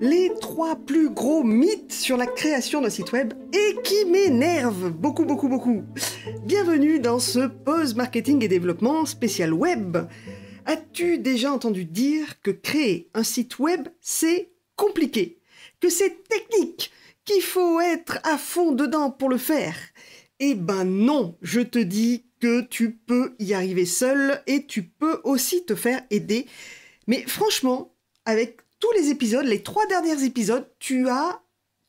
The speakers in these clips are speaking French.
les trois plus gros mythes sur la création d'un site web et qui m'énervent beaucoup, beaucoup, beaucoup. Bienvenue dans ce Pause Marketing et Développement spécial web. As-tu déjà entendu dire que créer un site web, c'est compliqué, que c'est technique, qu'il faut être à fond dedans pour le faire Eh ben non, je te dis que tu peux y arriver seul et tu peux aussi te faire aider. Mais franchement, avec tous les épisodes, les trois derniers épisodes, tu as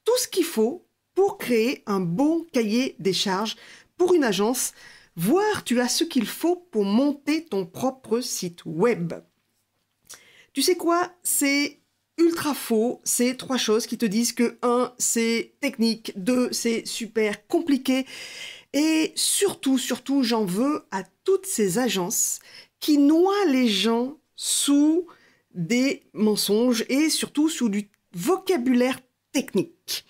tout ce qu'il faut pour créer un bon cahier des charges pour une agence, voire tu as ce qu'il faut pour monter ton propre site web. Tu sais quoi C'est ultra faux, c'est trois choses qui te disent que 1 c'est technique, 2 c'est super compliqué et surtout surtout j'en veux à toutes ces agences qui noient les gens sous des mensonges et surtout sous du vocabulaire technique.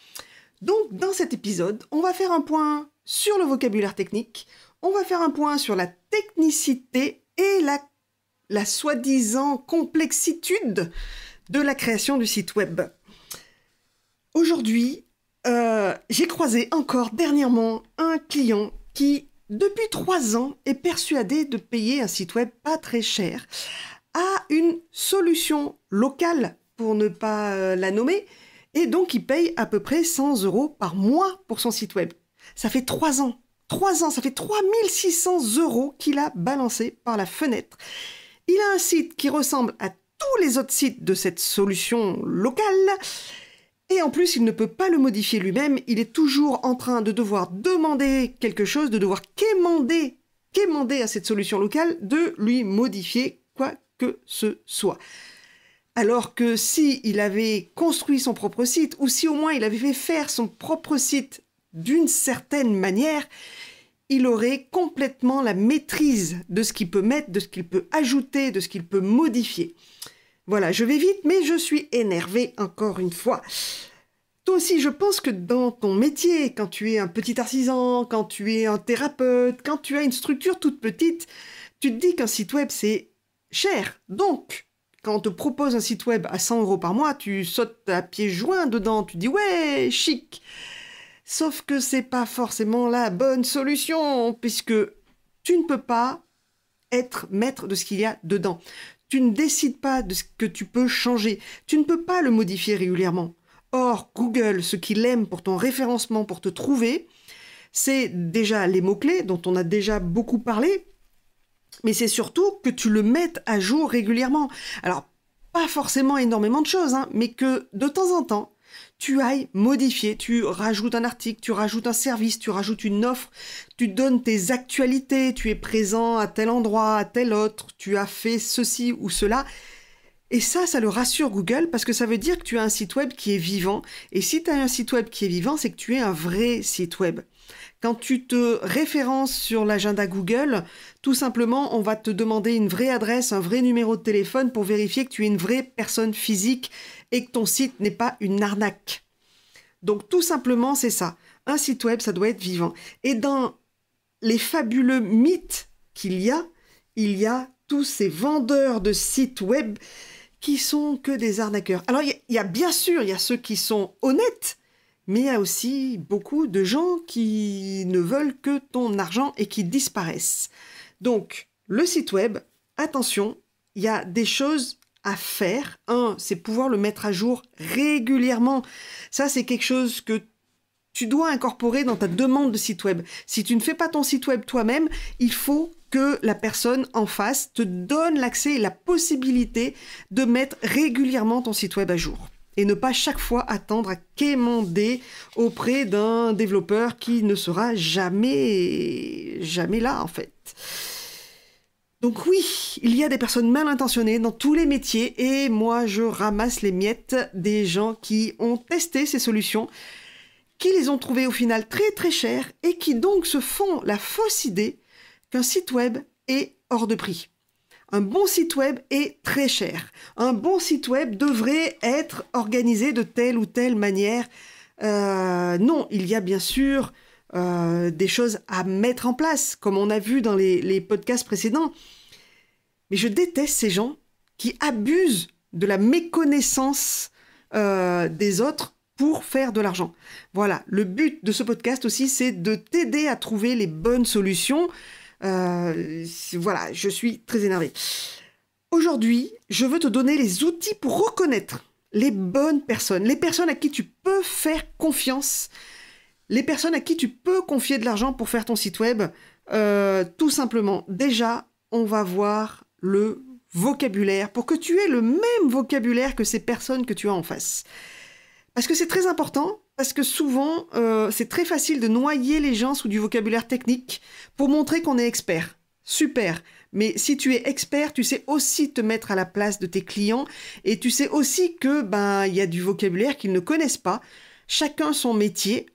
Donc dans cet épisode, on va faire un point sur le vocabulaire technique, on va faire un point sur la technicité et la, soi-disant complexitude de la création du site web. Aujourd'hui, euh, j'ai croisé encore dernièrement un client qui, depuis trois ans, est persuadé de payer un site web pas très cher, a une solution locale, pour ne pas euh, la nommer, et donc il paye à peu près 100 euros par mois pour son site web. Ça fait trois ans. Trois ans, ça fait 3600 euros qu'il a balancé par la fenêtre. Il a un site qui ressemble à tous les autres sites de cette solution locale. Et en plus, il ne peut pas le modifier lui-même. Il est toujours en train de devoir demander quelque chose, de devoir quémander, quémander à cette solution locale de lui modifier quoi ce soit. Alors que si il avait construit son propre site, ou si au moins il avait fait faire son propre site d'une certaine manière, il aurait complètement la maîtrise de ce qu'il peut mettre, de ce qu'il peut ajouter, de ce qu'il peut modifier. Voilà, je vais vite, mais je suis énervé encore une fois. Toi aussi, je pense que dans ton métier, quand tu es un petit artisan, quand tu es un thérapeute, quand tu as une structure toute petite, tu te dis qu'un site web, c'est cher. Donc, quand on te propose un site web à 100 euros par mois, tu sautes à pieds joints dedans, tu dis ouais, chic. Sauf que c'est pas forcément la bonne solution, puisque tu ne peux pas être maître de ce qu'il y a dedans. Tu ne décides pas de ce que tu peux changer. Tu ne peux pas le modifier régulièrement. Or, Google, ce qu'il aime pour ton référencement, pour te trouver, c'est déjà les mots-clés dont on a déjà beaucoup parlé, mais c'est surtout que tu le mettes à jour régulièrement. Alors, pas forcément énormément de choses, hein, mais que de temps en temps, tu ailles modifier, tu rajoutes un article, tu rajoutes un service, tu rajoutes une offre, tu donnes tes actualités, tu es présent à tel endroit, à tel autre, tu as fait ceci ou cela. Et ça, ça le rassure Google parce que ça veut dire que tu as un site web qui est vivant. Et si tu as un site web qui est vivant, c'est que tu es un vrai site web. Quand tu te références sur l'agenda Google, tout simplement, on va te demander une vraie adresse, un vrai numéro de téléphone pour vérifier que tu es une vraie personne physique et que ton site n'est pas une arnaque. Donc tout simplement, c'est ça. Un site web, ça doit être vivant. Et dans les fabuleux mythes qu'il y a, il y a tous ces vendeurs de sites web qui sont que des arnaqueurs. Alors il y, y, a bien sûr, il y a ceux qui sont honnêtes, mais il y a aussi beaucoup de gens qui ne veulent que ton argent et qui disparaissent. Donc, le site web, attention, il y a des choses à faire. Un, c'est pouvoir le mettre à jour régulièrement. Ça, c'est quelque chose que tu dois incorporer dans ta demande de site web. Si tu ne fais pas ton site web toi-même, il faut que la personne en face te donne l'accès et la possibilité de mettre régulièrement ton site web à jour et ne pas chaque fois attendre à quémander auprès d'un développeur qui ne sera jamais, jamais là en fait. Donc oui, il y a des personnes mal intentionnées dans tous les métiers et moi je ramasse les miettes des gens qui ont testé ces solutions, qui les ont trouvées au final très très chères et qui donc se font la fausse idée qu'un site web est hors de prix. Un bon site web est très cher. Un bon site web devrait être organisé de telle ou telle manière. Euh, non, il y a bien sûr euh, des choses à mettre en place, comme on a vu dans les, podcasts précédents. Mais je déteste ces gens qui abusent de la méconnaissance euh, des autres pour faire de l'argent. Voilà, le but de ce podcast aussi, c'est de t'aider à trouver les bonnes solutions. Euh, voilà, je suis très énervée. Aujourd'hui, je veux te donner les outils pour reconnaître les bonnes personnes, les personnes à qui tu peux faire confiance, les personnes à qui tu peux confier de l'argent pour faire ton site web. Euh, tout simplement, déjà, on va voir le vocabulaire pour que tu aies le même vocabulaire que ces personnes que tu as en face. Parce que c'est très important parce que souvent, euh, c'est très facile de noyer les gens sous du vocabulaire technique pour montrer qu'on est expert. Super. Mais si tu es expert, tu sais aussi te mettre à la place de tes clients et tu sais aussi que ben il y a du vocabulaire qu'ils ne connaissent pas. Chacun son métier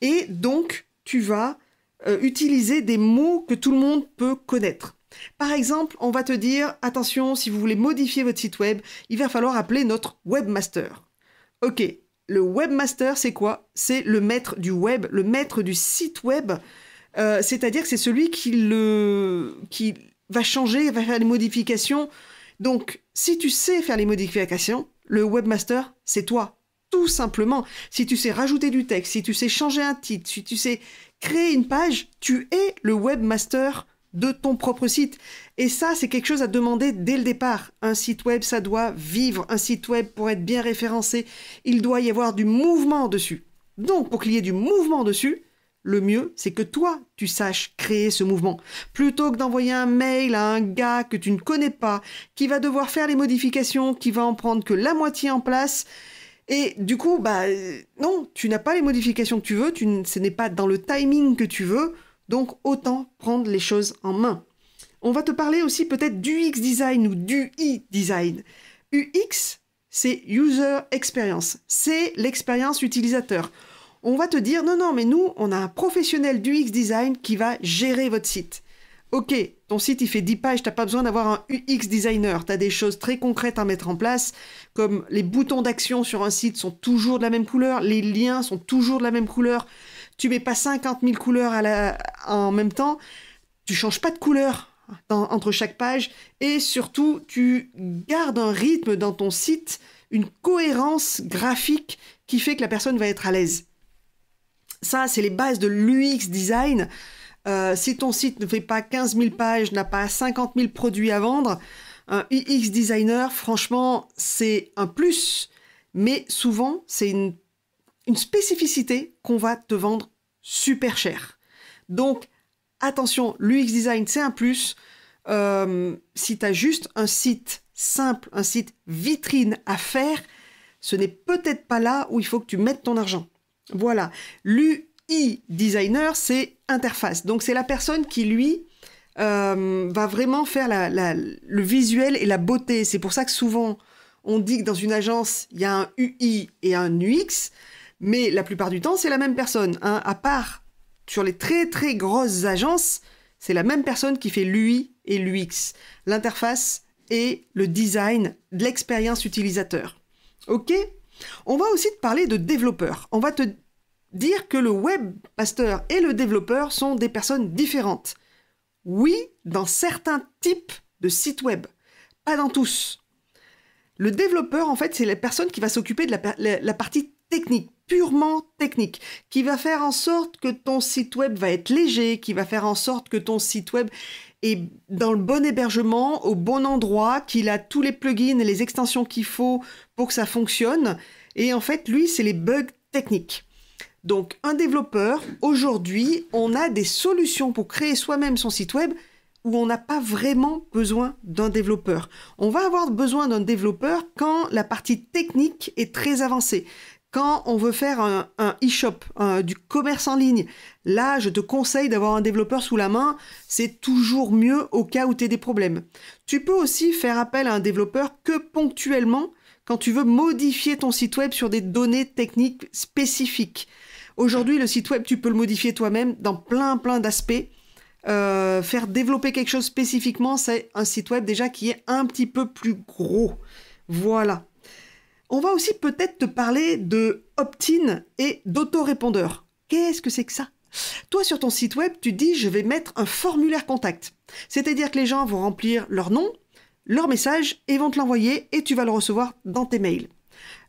et donc tu vas euh, utiliser des mots que tout le monde peut connaître. Par exemple, on va te dire attention, si vous voulez modifier votre site web, il va falloir appeler notre webmaster. Ok, le webmaster, c'est quoi C'est le maître du web, le maître du site web. Euh, c'est-à-dire que c'est celui qui, le, qui va changer, va faire les modifications. Donc, si tu sais faire les modifications, le webmaster, c'est toi. Tout simplement. Si tu sais rajouter du texte, si tu sais changer un titre, si tu sais créer une page, tu es le webmaster de ton propre site. Et ça, c'est quelque chose à demander dès le départ. Un site web, ça doit vivre. Un site web, pour être bien référencé, il doit y avoir du mouvement dessus. Donc, pour qu'il y ait du mouvement dessus, le mieux, c'est que toi, tu saches créer ce mouvement. Plutôt que d'envoyer un mail à un gars que tu ne connais pas, qui va devoir faire les modifications, qui va en prendre que la moitié en place, et du coup, bah non, tu n'as pas les modifications que tu veux, tu ce n'est pas dans le timing que tu veux. Donc autant prendre les choses en main. On va te parler aussi peut-être UX design ou d'UI design. UX, c'est User Experience, c'est l'expérience utilisateur. On va te dire non, non, mais nous, on a un professionnel du UX design qui va gérer votre site. Ok, ton site il fait 10 pages, t'as pas besoin d'avoir un UX designer, Tu as des choses très concrètes à mettre en place, comme les boutons d'action sur un site sont toujours de la même couleur, les liens sont toujours de la même couleur, tu mets pas 50 000 couleurs à la... en même temps, tu changes pas de couleur entre chaque page et surtout tu gardes un rythme dans ton site, une cohérence graphique qui fait que la personne va être à l'aise. Ça, c'est les bases de l'UX design. Euh, si ton site ne fait pas 15 000 pages, n'a pas 50 000 produits à vendre, un UX designer, franchement, c'est un plus. Mais souvent, c'est une une spécificité qu'on va te vendre super cher. Donc attention, l'UX design c'est un plus. Euh, si tu as juste un site simple, un site vitrine à faire, ce n'est peut-être pas là où il faut que tu mettes ton argent. Voilà. L'UI designer, c'est interface. Donc c'est la personne qui, lui, euh, va vraiment faire le visuel et la beauté. C'est pour ça que souvent, on dit que dans une agence, il y a un UI et un UX. Mais la plupart du temps, c'est la même personne. Hein. À part sur les très très grosses agences, c'est la même personne qui fait l'UI et l'UX, l'interface et le design de l'expérience utilisateur. Ok On va aussi te parler de développeurs. On va te dire que le webmaster et le développeur sont des personnes différentes. Oui, dans certains types de sites web, pas dans tous. Le développeur, en fait, c'est la personne qui va s'occuper de la, la partie technique, purement technique, qui va faire en sorte que ton site web va être léger, qui va faire en sorte que ton site web est dans le bon hébergement, au bon endroit, qu'il a tous les plugins et les extensions qu'il faut pour que ça fonctionne. Et en fait, lui, c'est les bugs techniques. Donc, un développeur, aujourd'hui, on a des solutions pour créer soi-même son site web où on n'a pas vraiment besoin d'un développeur. On va avoir besoin d'un développeur quand la partie technique est très avancée. Quand on veut faire un, e-shop, du commerce en ligne, là, je te conseille d'avoir un développeur sous la main. C'est toujours mieux au cas où tu as des problèmes. Tu peux aussi faire appel à un développeur que ponctuellement quand tu veux modifier ton site web sur des données techniques spécifiques. Aujourd'hui, le site web, tu peux le modifier toi-même dans plein, plein d'aspects. Euh, faire développer quelque chose spécifiquement, c'est un site web déjà qui est un petit peu plus gros. Voilà. On va aussi peut-être te parler de opt-in et d'autorépondeur. Qu'est-ce que c'est que ça Toi, sur ton site web, tu dis je vais mettre un formulaire contact. C'est-à-dire que les gens vont remplir leur nom, leur message et vont te l'envoyer et tu vas le recevoir dans tes mails.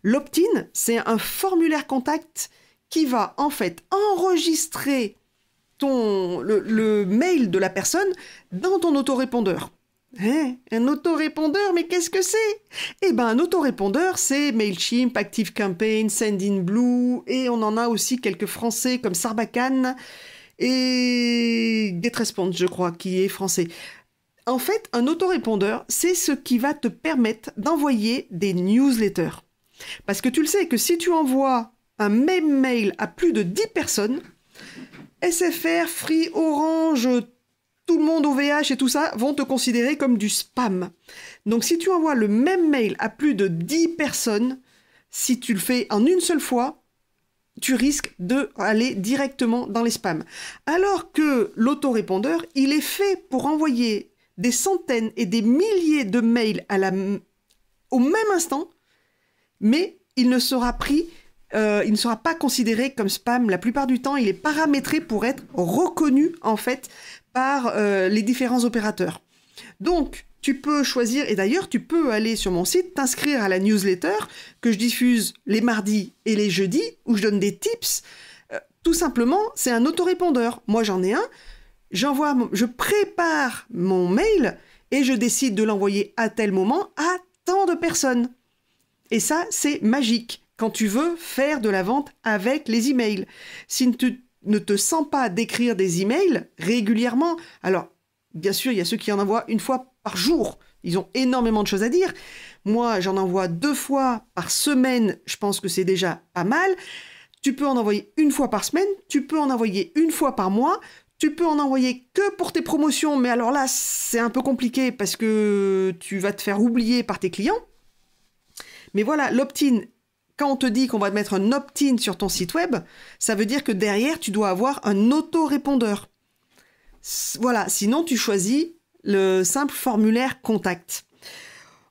L'opt-in, c'est un formulaire contact qui va en fait enregistrer ton, le, le mail de la personne dans ton autorépondeur. Hein? un autorépondeur, mais qu'est-ce que c'est Eh ben, un autorépondeur, c'est Mailchimp, ActiveCampaign, SendinBlue, et on en a aussi quelques français comme Sarbacane et GetResponse, je crois, qui est français. En fait, un autorépondeur, c'est ce qui va te permettre d'envoyer des newsletters. Parce que tu le sais que si tu envoies un même mail à plus de 10 personnes, SFR, Free, Orange, tout le monde au VH et tout ça vont te considérer comme du spam. Donc si tu envoies le même mail à plus de 10 personnes, si tu le fais en une seule fois, tu risques de aller directement dans les spams. Alors que l'autorépondeur, il est fait pour envoyer des centaines et des milliers de mails à la, au même instant, mais il ne sera pris euh, il ne sera pas considéré comme spam la plupart du temps. Il est paramétré pour être reconnu en fait par euh, les différents opérateurs. Donc, tu peux choisir, et d'ailleurs, tu peux aller sur mon site, t'inscrire à la newsletter que je diffuse les mardis et les jeudis, où je donne des tips. Euh, tout simplement, c'est un autorépondeur. Moi, j'en ai un. J'envoie, je prépare mon mail et je décide de l'envoyer à tel moment à tant de personnes. Et ça, c'est magique quand tu veux faire de la vente avec les emails. Si tu ne te sens pas d'écrire des emails régulièrement. Alors, bien sûr, il y a ceux qui en envoient une fois par jour. Ils ont énormément de choses à dire. Moi, j'en envoie deux fois par semaine. Je pense que c'est déjà pas mal. Tu peux en envoyer une fois par semaine. Tu peux en envoyer une fois par mois. Tu peux en envoyer que pour tes promotions. Mais alors là, c'est un peu compliqué parce que tu vas te faire oublier par tes clients. Mais voilà, l'opt-in quand on te dit qu'on va te mettre un opt-in sur ton site web, ça veut dire que derrière, tu dois avoir un autorépondeur. Voilà, sinon tu choisis le simple formulaire contact.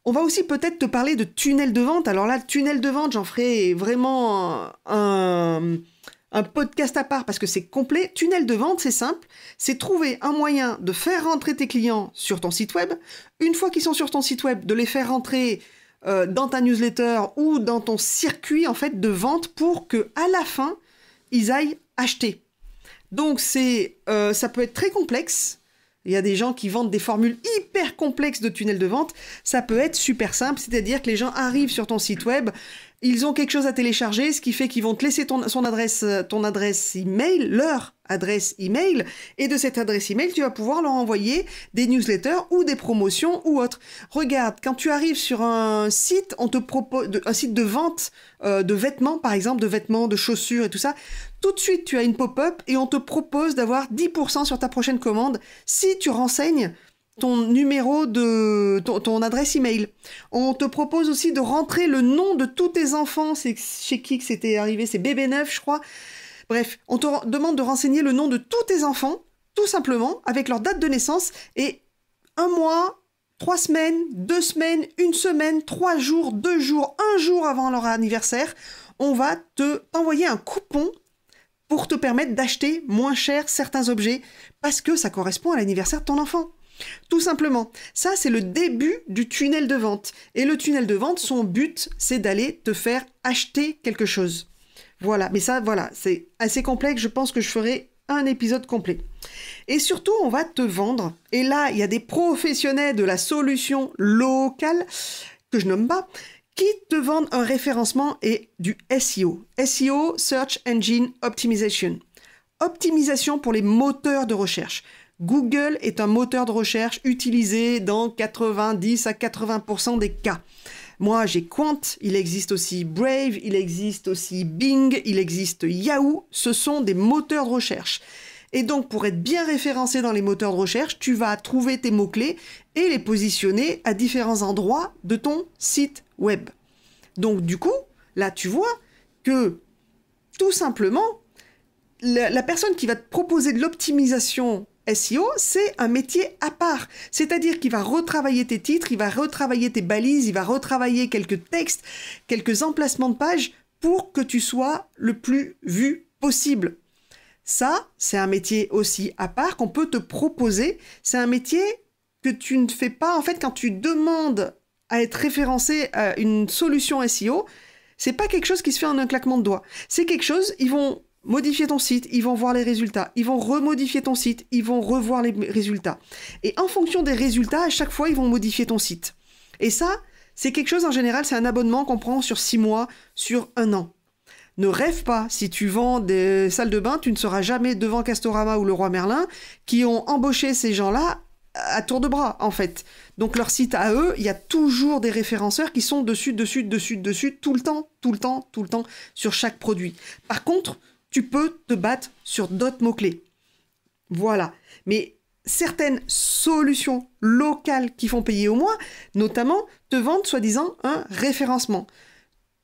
On va aussi peut-être te parler de tunnel de vente. Alors là, tunnel de vente, j'en ferai vraiment un, un, podcast à part parce que c'est complet. Tunnel de vente, c'est simple. C'est trouver un moyen de faire rentrer tes clients sur ton site web. Une fois qu'ils sont sur ton site web, de les faire rentrer euh, dans ta newsletter ou dans ton circuit en fait de vente pour que à la fin ils aillent acheter. Donc c'est euh, ça peut être très complexe. Il y a des gens qui vendent des formules hyper complexes de tunnels de vente. Ça peut être super simple, c'est-à-dire que les gens arrivent sur ton site web, ils ont quelque chose à télécharger, ce qui fait qu'ils vont te laisser ton, son adresse, euh, ton adresse email, leur adresse email et de cette adresse email, tu vas pouvoir leur envoyer des newsletters ou des promotions ou autres. Regarde, quand tu arrives sur un site, on te propose un site de vente euh, de vêtements par exemple, de vêtements, de chaussures et tout ça, tout de suite tu as une pop-up et on te propose d'avoir 10% sur ta prochaine commande si tu renseignes ton numéro de ton, adresse email. On te propose aussi de rentrer le nom de tous tes enfants. C'est chez qui que c'était arrivé C'est bébé neuf je crois. Bref, on te demande de renseigner le nom de tous tes enfants, tout simplement, avec leur date de naissance et un mois, trois semaines, deux semaines, une semaine, trois jours, deux jours, un jour avant leur anniversaire, on va te envoyer un coupon pour te permettre d'acheter moins cher certains objets parce que ça correspond à l'anniversaire de ton enfant. Tout simplement. Ça, c'est le début du tunnel de vente. Et le tunnel de vente, son but, c'est d'aller te faire acheter quelque chose. Voilà, mais ça, voilà, c'est assez complexe. Je pense que je ferai un épisode complet. Et surtout, on va te vendre. Et là, il y a des professionnels de la solution locale, que je nomme pas, qui te vendent un référencement et du SEO. SEO, Search Engine Optimization. Optimisation pour les moteurs de recherche. Google est un moteur de recherche utilisé dans 90 à 80% des cas. Moi, j'ai Quant, il existe aussi Brave, il existe aussi Bing, il existe Yahoo. Ce sont des moteurs de recherche. Et donc, pour être bien référencé dans les moteurs de recherche, tu vas trouver tes mots-clés et les positionner à différents endroits de ton site web. Donc, du coup, là, tu vois que tout simplement, la, la personne qui va te proposer de l'optimisation SEO, c'est un métier à part. C'est-à-dire qu'il va retravailler tes titres, il va retravailler tes balises, il va retravailler quelques textes, quelques emplacements de pages pour que tu sois le plus vu possible. Ça, c'est un métier aussi à part qu'on peut te proposer. C'est un métier que tu ne fais pas. En fait, quand tu demandes à être référencé à une solution SEO, c'est pas quelque chose qui se fait en un claquement de doigts. C'est quelque chose, ils vont modifier ton site, ils vont voir les résultats, ils vont remodifier ton site, ils vont revoir les résultats. Et en fonction des résultats, à chaque fois, ils vont modifier ton site. Et ça, c'est quelque chose en général, c'est un abonnement qu'on prend sur six mois, sur un an. Ne rêve pas, si tu vends des salles de bain, tu ne seras jamais devant Castorama ou le roi Merlin qui ont embauché ces gens-là à tour de bras en fait. Donc leur site à eux, il y a toujours des référenceurs qui sont dessus, dessus, dessus, dessus, tout le temps, tout le temps, tout le temps sur chaque produit. Par contre, tu peux te battre sur d'autres mots-clés. Voilà. Mais certaines solutions locales qui font payer au moins, notamment, te vendent soi-disant un référencement.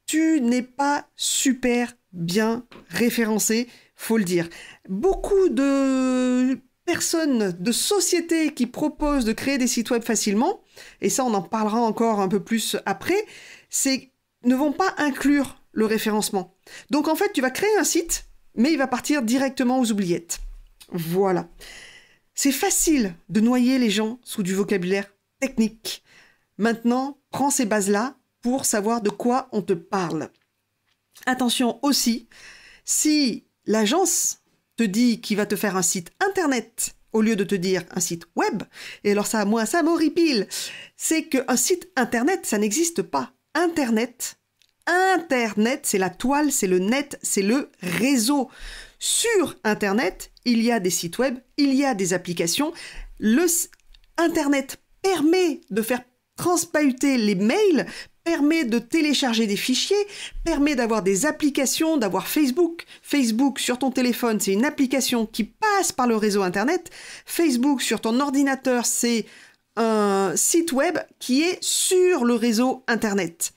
Tu n'es pas super bien référencé, faut le dire. Beaucoup de personnes, de sociétés qui proposent de créer des sites web facilement, et ça on en parlera encore un peu plus après, ne vont pas inclure le référencement. Donc en fait, tu vas créer un site mais il va partir directement aux oubliettes. Voilà. C'est facile de noyer les gens sous du vocabulaire technique. Maintenant, prends ces bases-là pour savoir de quoi on te parle. Attention aussi, si l'agence te dit qu'il va te faire un site internet au lieu de te dire un site web, et alors ça, moi, ça m'horripile, c'est qu'un site internet, ça n'existe pas. Internet, Internet, c'est la toile, c'est le net, c'est le réseau. Sur Internet, il y a des sites web, il y a des applications. Le Internet permet de faire transpahuter les mails, permet de télécharger des fichiers, permet d'avoir des applications, d'avoir Facebook. Facebook sur ton téléphone, c'est une application qui passe par le réseau Internet. Facebook sur ton ordinateur, c'est un site web qui est sur le réseau Internet.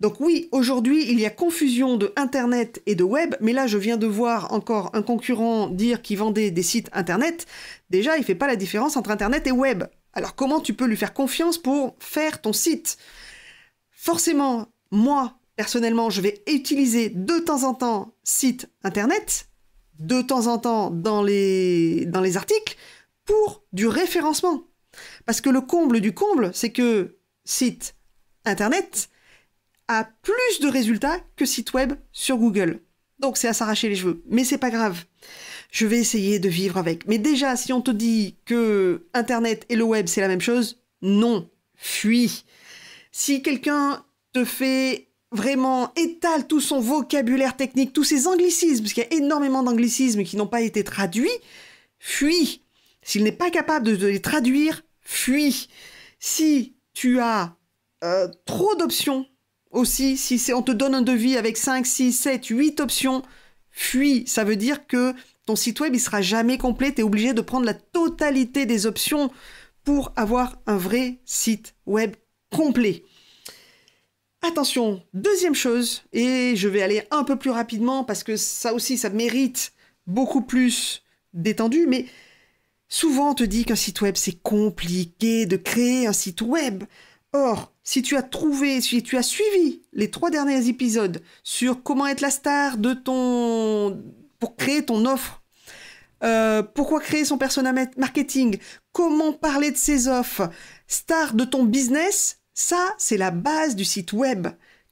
Donc oui, aujourd'hui, il y a confusion de Internet et de Web, mais là, je viens de voir encore un concurrent dire qu'il vendait des sites Internet. Déjà, il ne fait pas la différence entre Internet et Web. Alors comment tu peux lui faire confiance pour faire ton site Forcément, moi, personnellement, je vais utiliser de temps en temps site Internet, de temps en temps dans les, dans les articles, pour du référencement. Parce que le comble du comble, c'est que site Internet, a plus de résultats que site web sur Google. Donc c'est à s'arracher les cheveux, mais c'est pas grave. Je vais essayer de vivre avec. Mais déjà, si on te dit que Internet et le web c'est la même chose, non, fuis. Si quelqu'un te fait vraiment étale tout son vocabulaire technique, tous ses anglicismes, parce qu'il y a énormément d'anglicismes qui n'ont pas été traduits, fuis. S'il n'est pas capable de les traduire, fuis. Si tu as euh, trop d'options aussi, si on te donne un devis avec 5, 6, 7, 8 options, fuis. Ça veut dire que ton site web, ne sera jamais complet. Tu es obligé de prendre la totalité des options pour avoir un vrai site web complet. Attention, deuxième chose, et je vais aller un peu plus rapidement parce que ça aussi, ça mérite beaucoup plus d'étendue, mais souvent on te dit qu'un site web, c'est compliqué de créer un site web. Or, si tu as trouvé, si tu as suivi les trois derniers épisodes sur comment être la star de ton... pour créer ton offre, euh, pourquoi créer son persona marketing, comment parler de ses offres, star de ton business, ça, c'est la base du site web.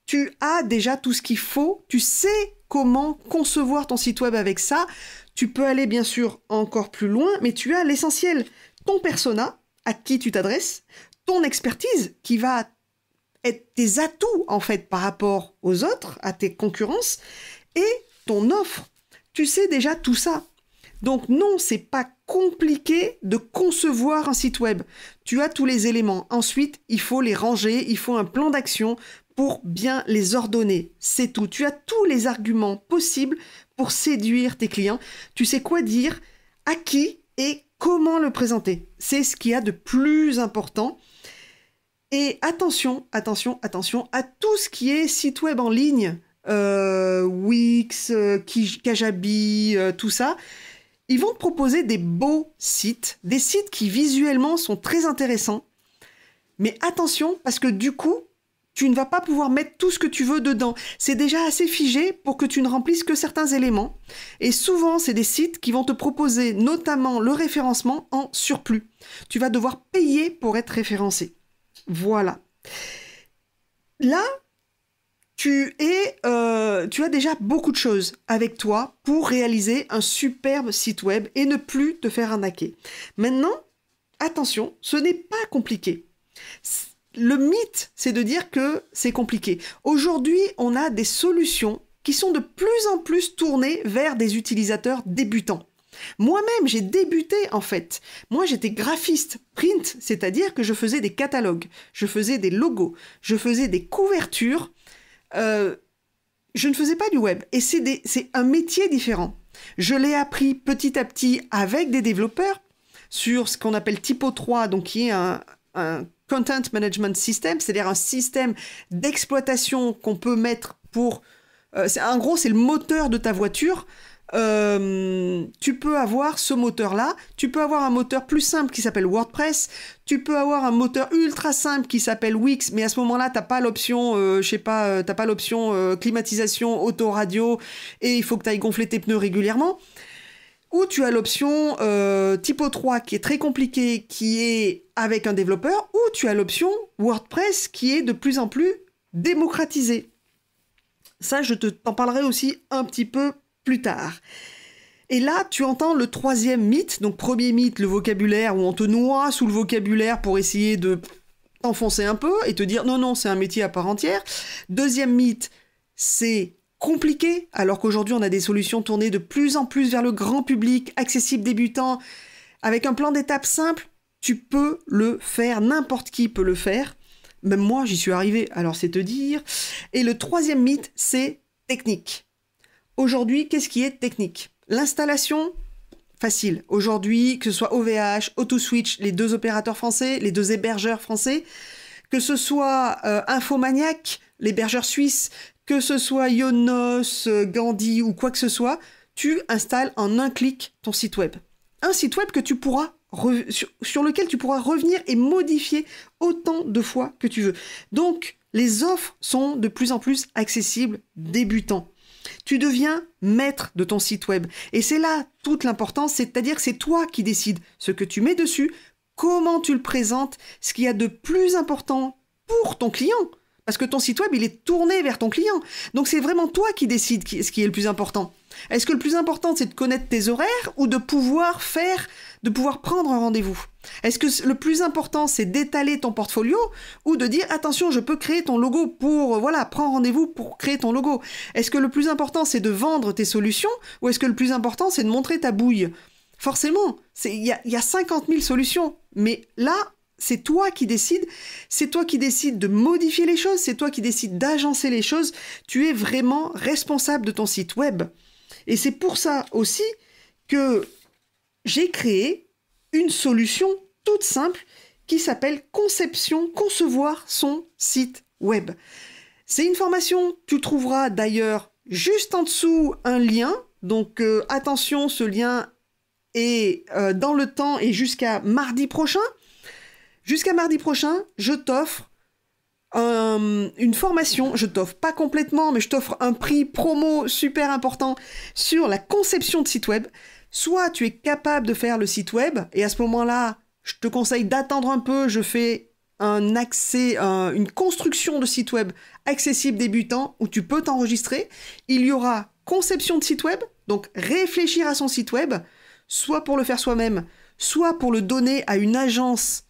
Tu as déjà tout ce qu'il faut, tu sais comment concevoir ton site web avec ça. Tu peux aller bien sûr encore plus loin, mais tu as l'essentiel, ton persona, à qui tu t'adresses, ton expertise qui va être tes atouts en fait par rapport aux autres, à tes concurrences et ton offre. Tu sais déjà tout ça. Donc non, c'est pas compliqué de concevoir un site web. Tu as tous les éléments. Ensuite, il faut les ranger, il faut un plan d'action pour bien les ordonner. C'est tout. Tu as tous les arguments possibles pour séduire tes clients. Tu sais quoi dire, à qui et comment le présenter. C'est ce qu'il y a de plus important et attention, attention, attention à tout ce qui est site web en ligne, euh, Wix, euh, Kajabi, euh, tout ça. Ils vont te proposer des beaux sites, des sites qui visuellement sont très intéressants. Mais attention, parce que du coup, tu ne vas pas pouvoir mettre tout ce que tu veux dedans. C'est déjà assez figé pour que tu ne remplisses que certains éléments. Et souvent, c'est des sites qui vont te proposer notamment le référencement en surplus. Tu vas devoir payer pour être référencé. Voilà. Là, tu, es, euh, tu as déjà beaucoup de choses avec toi pour réaliser un superbe site web et ne plus te faire arnaquer. Maintenant, attention, ce n'est pas compliqué. Le mythe, c'est de dire que c'est compliqué. Aujourd'hui, on a des solutions qui sont de plus en plus tournées vers des utilisateurs débutants. Moi-même, j'ai débuté en fait. Moi, j'étais graphiste print, c'est-à-dire que je faisais des catalogues, je faisais des logos, je faisais des couvertures. Euh, je ne faisais pas du web. Et c'est un métier différent. Je l'ai appris petit à petit avec des développeurs sur ce qu'on appelle Typo 3, donc qui est un, Content Management System, c'est-à-dire un système d'exploitation qu'on peut mettre pour... Euh, en gros, c'est le moteur de ta voiture euh, tu peux avoir ce moteur-là, tu peux avoir un moteur plus simple qui s'appelle WordPress, tu peux avoir un moteur ultra simple qui s'appelle Wix, mais à ce moment-là, t'as pas l'option, euh, je sais pas, euh, t'as pas l'option climatisation, auto radio et il faut que tu ailles gonfler tes pneus régulièrement. Ou tu as l'option Typo 3 qui est très compliqué qui est avec un développeur, ou tu as l'option WordPress qui est de plus en plus démocratisée. Ça, je t'en parlerai aussi un petit peu plus tard. Et là, tu entends le troisième mythe, donc premier mythe, le vocabulaire, où on te noie sous le vocabulaire pour essayer de t'enfoncer un peu et te dire non, non, c'est un métier à part entière. Deuxième mythe, c'est compliqué, alors qu'aujourd'hui on a des solutions tournées de plus en plus vers le grand public, accessible débutant, avec un plan d'étape simple, tu peux le faire, n'importe qui peut le faire. Même moi, j'y suis arrivé, alors c'est te dire. Et le troisième mythe, c'est technique. Aujourd'hui, qu'est-ce qui est technique L'installation Facile. Aujourd'hui, que ce soit OVH, AutoSwitch, les deux opérateurs français, les deux hébergeurs français, que ce soit euh, Infomaniac, l'hébergeur suisse, que ce soit Yonos, euh, Gandhi ou quoi que ce soit, tu installes en un clic ton site web. Un site web que tu pourras sur, lequel tu pourras revenir et modifier autant de fois que tu veux. Donc, les offres sont de plus en plus accessibles débutants. Tu deviens maître de ton site web. Et c'est là toute l'importance, c'est-à-dire que c'est toi qui décides ce que tu mets dessus, comment tu le présentes, ce qu'il y a de plus important pour ton client. Parce que ton site web, il est tourné vers ton client. Donc c'est vraiment toi qui décides ce qui est le plus important. Est-ce que le plus important, c'est de connaître tes horaires ou de pouvoir faire de pouvoir prendre un rendez-vous Est-ce que le plus important, c'est d'étaler ton portfolio ou de dire attention, je peux créer ton logo pour, euh, voilà, prends rendez-vous pour créer ton logo Est-ce que le plus important, c'est de vendre tes solutions ou est-ce que le plus important, c'est de montrer ta bouille Forcément, il y, y a, 50 000 solutions, mais là, c'est toi qui décides, c'est toi qui décides de modifier les choses, c'est toi qui décides d'agencer les choses, tu es vraiment responsable de ton site web. Et c'est pour ça aussi que j'ai créé une solution toute simple qui s'appelle Conception, concevoir son site web. C'est une formation, tu trouveras d'ailleurs juste en dessous un lien. Donc euh, attention, ce lien est euh, dans le temps et jusqu'à mardi prochain. Jusqu'à mardi prochain, je t'offre une formation, je t'offre pas complètement, mais je t'offre un prix promo super important sur la conception de site web. Soit tu es capable de faire le site web, et à ce moment-là, je te conseille d'attendre un peu, je fais un accès, une construction de site web accessible débutant où tu peux t'enregistrer. Il y aura conception de site web, donc réfléchir à son site web, soit pour le faire soi-même, soit pour le donner à une agence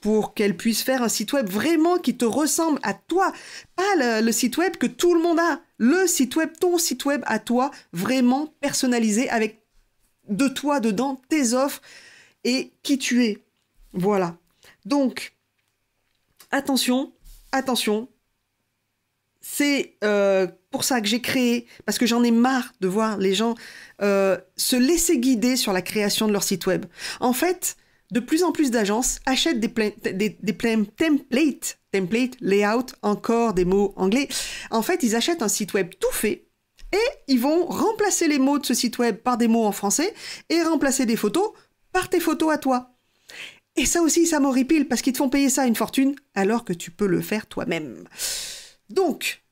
pour qu'elle puisse faire un site web vraiment qui te ressemble à toi, pas le, site web que tout le monde a, le site web, ton site web à toi, vraiment personnalisé avec de toi dedans, tes offres et qui tu es. Voilà. Donc, attention, attention. C'est euh, pour ça que j'ai créé, parce que j'en ai marre de voir les gens euh, se laisser guider sur la création de leur site web. En fait, de plus en plus d'agences achètent des, des, des templates, template, layout, encore des mots anglais. En fait, ils achètent un site web tout fait et ils vont remplacer les mots de ce site web par des mots en français et remplacer des photos par tes photos à toi. Et ça aussi, ça m'horripile parce qu'ils te font payer ça une fortune alors que tu peux le faire toi-même. Donc,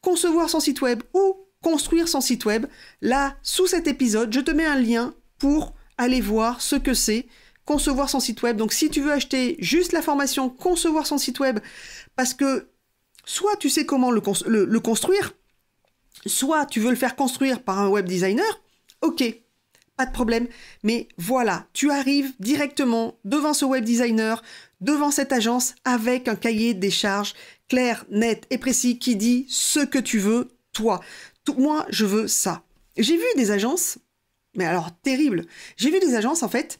concevoir son site web ou construire son site web, là, sous cet épisode, je te mets un lien pour aller voir ce que c'est concevoir son site web. Donc, si tu veux acheter juste la formation concevoir son site web parce que soit tu sais comment le construire, soit tu veux le faire construire par un web designer, ok, pas de problème. Mais voilà, tu arrives directement devant ce web designer, devant cette agence, avec un cahier des charges clair, net et précis qui dit ce que tu veux, toi. moi, je veux ça. J'ai vu des agences, mais alors terrible. J'ai vu des agences, en fait,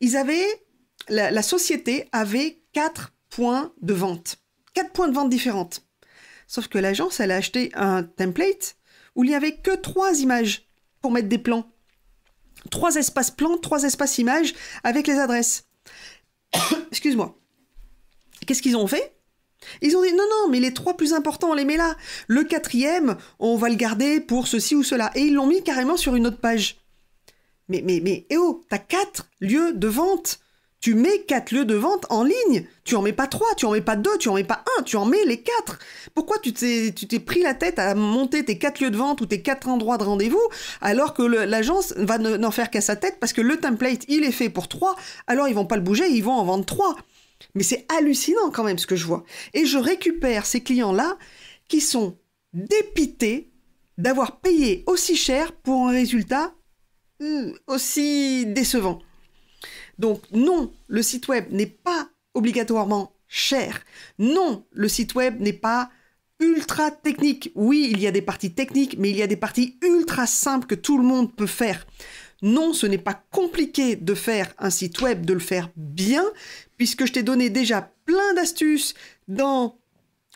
ils avaient, la, la société avait quatre points de vente. Quatre points de vente différentes. Sauf que l'agence, elle a acheté un template où il n'y avait que trois images pour mettre des plans. Trois espaces plans, trois espaces images avec les adresses. Excuse-moi. Qu'est-ce qu'ils ont fait Ils ont dit non, non, mais les trois plus importants, on les met là. Le quatrième, on va le garder pour ceci ou cela. Et ils l'ont mis carrément sur une autre page. Mais, mais, mais, eh oh, t'as quatre lieux de vente tu mets quatre lieux de vente en ligne. Tu en mets pas trois, tu en mets pas deux, tu en mets pas un, tu en mets les quatre. Pourquoi tu t'es, pris la tête à monter tes quatre lieux de vente ou tes quatre endroits de rendez-vous alors que l'agence va n'en faire qu'à sa tête parce que le template, il est fait pour trois, alors ils vont pas le bouger, ils vont en vendre trois. Mais c'est hallucinant quand même ce que je vois. Et je récupère ces clients-là qui sont dépités d'avoir payé aussi cher pour un résultat hmm, aussi décevant. Donc non, le site web n'est pas obligatoirement cher. Non, le site web n'est pas ultra technique. Oui, il y a des parties techniques, mais il y a des parties ultra simples que tout le monde peut faire. Non, ce n'est pas compliqué de faire un site web, de le faire bien, puisque je t'ai donné déjà plein d'astuces dans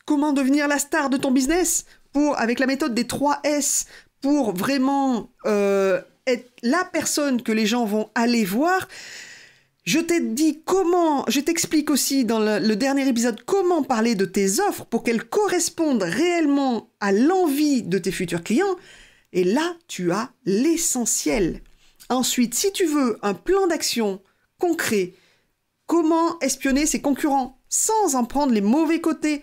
comment devenir la star de ton business pour, avec la méthode des 3 S pour vraiment euh, être la personne que les gens vont aller voir. Je t'ai dit comment, je t'explique aussi dans le, le, dernier épisode comment parler de tes offres pour qu'elles correspondent réellement à l'envie de tes futurs clients. Et là, tu as l'essentiel. Ensuite, si tu veux un plan d'action concret, comment espionner ses concurrents sans en prendre les mauvais côtés,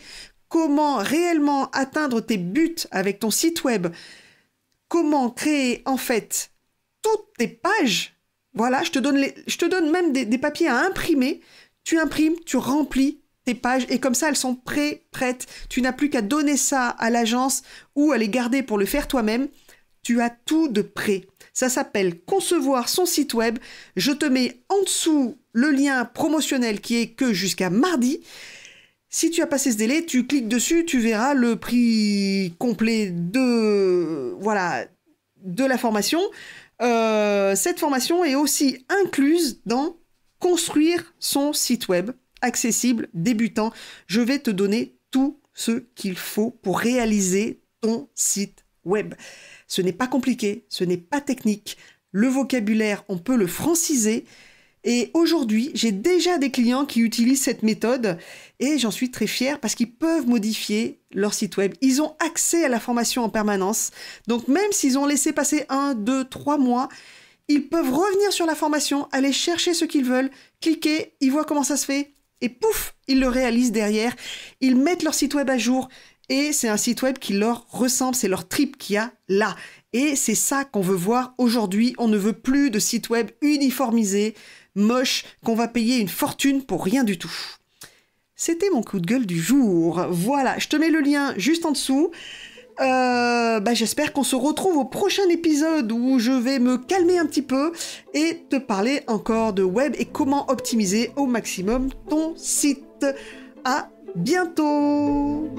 comment réellement atteindre tes buts avec ton site web, comment créer en fait toutes tes pages voilà, je te donne, je te donne même des, papiers à imprimer. Tu imprimes, tu remplis tes pages et comme ça, elles sont prêtes. prêtes. Tu n'as plus qu'à donner ça à l'agence ou à les garder pour le faire toi-même. Tu as tout de prêt. Ça s'appelle concevoir son site web. Je te mets en dessous le lien promotionnel qui est que jusqu'à mardi. Si tu as passé ce délai, tu cliques dessus, tu verras le prix complet de voilà de la formation. Euh, cette formation est aussi incluse dans construire son site web accessible débutant. Je vais te donner tout ce qu'il faut pour réaliser ton site web. Ce n'est pas compliqué, ce n'est pas technique. Le vocabulaire, on peut le franciser. Et aujourd'hui, j'ai déjà des clients qui utilisent cette méthode et j'en suis très fière parce qu'ils peuvent modifier leur site web. Ils ont accès à la formation en permanence. Donc même s'ils ont laissé passer un, deux, trois mois, ils peuvent revenir sur la formation, aller chercher ce qu'ils veulent, cliquer, ils voient comment ça se fait et pouf, ils le réalisent derrière. Ils mettent leur site web à jour et c'est un site web qui leur ressemble, c'est leur trip qu'il y a là. Et c'est ça qu'on veut voir aujourd'hui. On ne veut plus de site web uniformisé, moche, qu'on va payer une fortune pour rien du tout. C'était mon coup de gueule du jour. Voilà, je te mets le lien juste en dessous. Euh, bah, j'espère qu'on se retrouve au prochain épisode où je vais me calmer un petit peu et te parler encore de web et comment optimiser au maximum ton site. À bientôt!